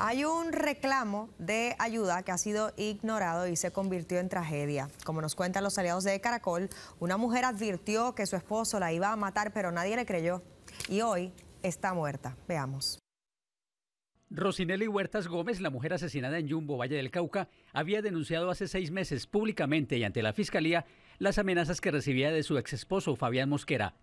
Hay un reclamo de ayuda que ha sido ignorado y se convirtió en tragedia. Como nos cuentan los aliados de Caracol, una mujer advirtió que su esposo la iba a matar, pero nadie le creyó. Y hoy está muerta. Veamos. Rosinelli Huertas Gómez, la mujer asesinada en Yumbo, Valle del Cauca, había denunciado hace seis meses públicamente y ante la fiscalía las amenazas que recibía de su exesposo Fabián Mosquera,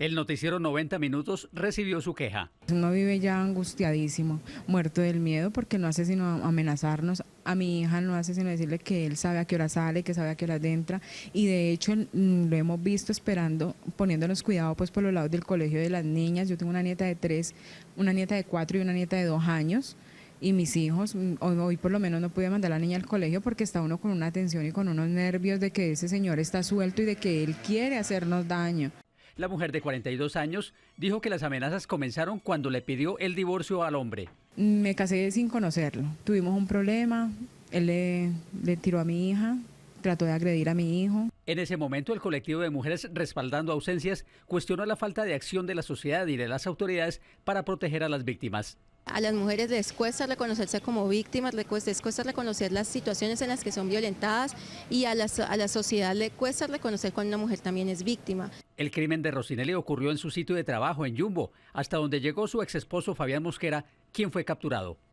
el noticiero 90 Minutos recibió su queja. Uno vive ya angustiadísimo, muerto del miedo, porque no hace sino amenazarnos. A mi hija no hace sino decirle que él sabe a qué hora sale, que sabe a qué hora entra. Y de hecho lo hemos visto esperando, poniéndonos cuidado pues por los lados del colegio de las niñas. Yo tengo una nieta de tres, una nieta de cuatro y una nieta de dos años y mis hijos, mm, hoy, por lo menos no pude mandar a la niña al colegio porque está uno con una tensión y con unos nervios de que ese señor está suelto y de que él quiere hacernos daño. La mujer de 42 años dijo que las amenazas comenzaron cuando le pidió el divorcio al hombre. Me casé sin conocerlo. Tuvimos un problema, él le, tiró a mi hija, trató de agredir a mi hijo. En ese momento, el colectivo de mujeres respaldando ausencias cuestionó la falta de acción de la sociedad y de las autoridades para proteger a las víctimas. A las mujeres les cuesta reconocerse como víctimas, les cuesta, reconocer las situaciones en las que son violentadas y a, la sociedad le cuesta reconocer cuando una mujer también es víctima. El crimen de Rosinelli ocurrió en su sitio de trabajo en Jumbo, hasta donde llegó su ex esposo Fabián Mosquera, quien fue capturado.